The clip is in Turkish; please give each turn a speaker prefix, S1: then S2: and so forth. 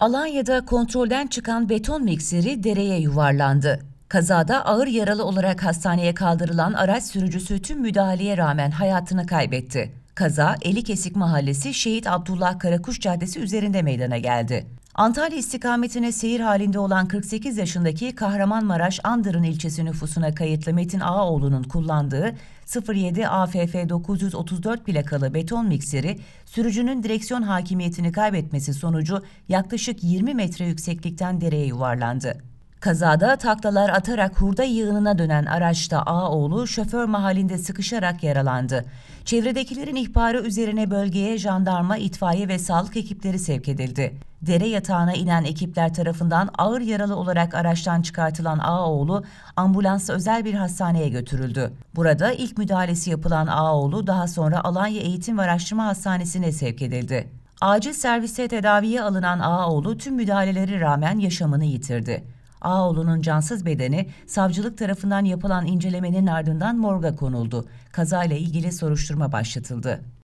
S1: Alanya'da kontrolden çıkan beton mikseri dereye yuvarlandı. Kazada ağır yaralı olarak hastaneye kaldırılan araç sürücüsü tüm müdahaleye rağmen hayatını kaybetti. Kaza Eli Kesik Mahallesi Şehit Abdullah Karakuş Caddesi üzerinde meydana geldi. Antalya istikametine seyir halinde olan 48 yaşındaki Kahramanmaraş Andırın ilçesi nüfusuna kayıtlı Metin Ağaoğlu'nun kullandığı 07 AFF 934 plakalı beton mikseri sürücünün direksiyon hakimiyetini kaybetmesi sonucu yaklaşık 20 metre yükseklikten dereye yuvarlandı. Kazada taklalar atarak hurda yığınına dönen araçta Ağoğlu şoför mahallinde sıkışarak yaralandı. Çevredekilerin ihbarı üzerine bölgeye jandarma, itfaiye ve sağlık ekipleri sevk edildi. Dere yatağına inen ekipler tarafından ağır yaralı olarak araçtan çıkartılan Ağoğlu ambulansla özel bir hastaneye götürüldü. Burada ilk müdahalesi yapılan Ağoğlu daha sonra Alanya Eğitim ve Araştırma Hastanesi'ne sevk edildi. Acil servise tedaviye alınan Ağoğlu tüm müdahalelere rağmen yaşamını yitirdi. Ağoğlu'nun cansız bedeni savcılık tarafından yapılan incelemenin ardından morga konuldu. Kazayla ilgili soruşturma başlatıldı.